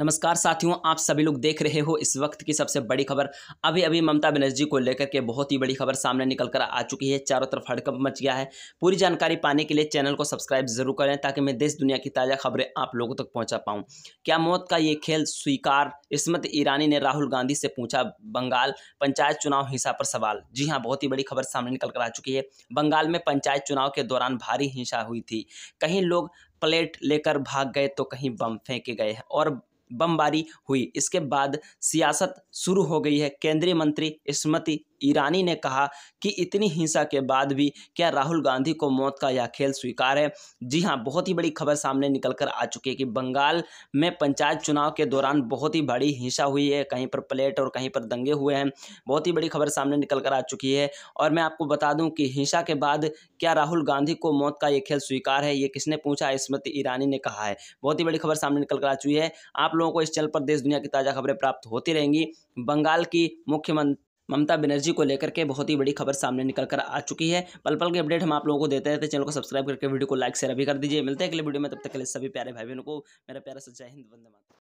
नमस्कार साथियों आप सभी लोग देख रहे हो इस वक्त की सबसे बड़ी खबर अभी अभी ममता बनर्जी को लेकर के बहुत ही बड़ी खबर सामने निकल कर आ चुकी है चारों तरफ हड़कंप मच गया है पूरी जानकारी पाने के लिए चैनल को सब्सक्राइब जरूर करें ताकि मैं देश दुनिया की ताज़ा खबरें आप लोगों तक पहुँचा पाऊँ क्या मौत का ये खेल स्वीकार इसमत ईरानी ने राहुल गांधी से पूछा बंगाल पंचायत चुनाव हिंसा पर सवाल जी हाँ बहुत ही बड़ी खबर सामने निकल कर आ चुकी है बंगाल में पंचायत चुनाव के दौरान भारी हिंसा हुई थी कहीं लोग प्लेट लेकर भाग गए तो कहीं बम फेंके गए और बमबारी हुई इसके बाद सियासत शुरू हो गई है केंद्रीय मंत्री स्मृति ईरानी ने कहा कि इतनी हिंसा के बाद भी क्या राहुल गांधी को मौत का यह खेल स्वीकार है जी हाँ बहुत ही बड़ी खबर सामने निकल कर आ चुकी है कि बंगाल में पंचायत चुनाव के दौरान बहुत ही बड़ी हिंसा हुई है कहीं पर प्लेट और कहीं पर दंगे हुए हैं बहुत ही बड़ी खबर सामने निकल कर आ चुकी है और मैं आपको बता दूँ कि हिंसा के बाद क्या राहुल गांधी को मौत का ये खेल स्वीकार है ये किसने पूछा स्मृति ईरानी ने कहा है बहुत ही बड़ी खबर सामने निकल कर आ चुकी है आप लोगों को इस चैनल पर देश दुनिया की ताज़ा खबरें प्राप्त होती रहेंगी बंगाल की मुख्यमंत्री ममता बनर्जी को लेकर के बहुत ही बड़ी खबर सामने निकल कर आ चुकी है पल पल की अपडेट हम आप लोगों को देते रहते हैं चैनल को सब्सक्राइब करके वीडियो को लाइक शेयर भी कर दीजिए मिलते हैं अगले वीडियो में तब तक के लिए सभी प्यारे भाई बहनों को मेरा प्यारा सच्चा हिंद बंद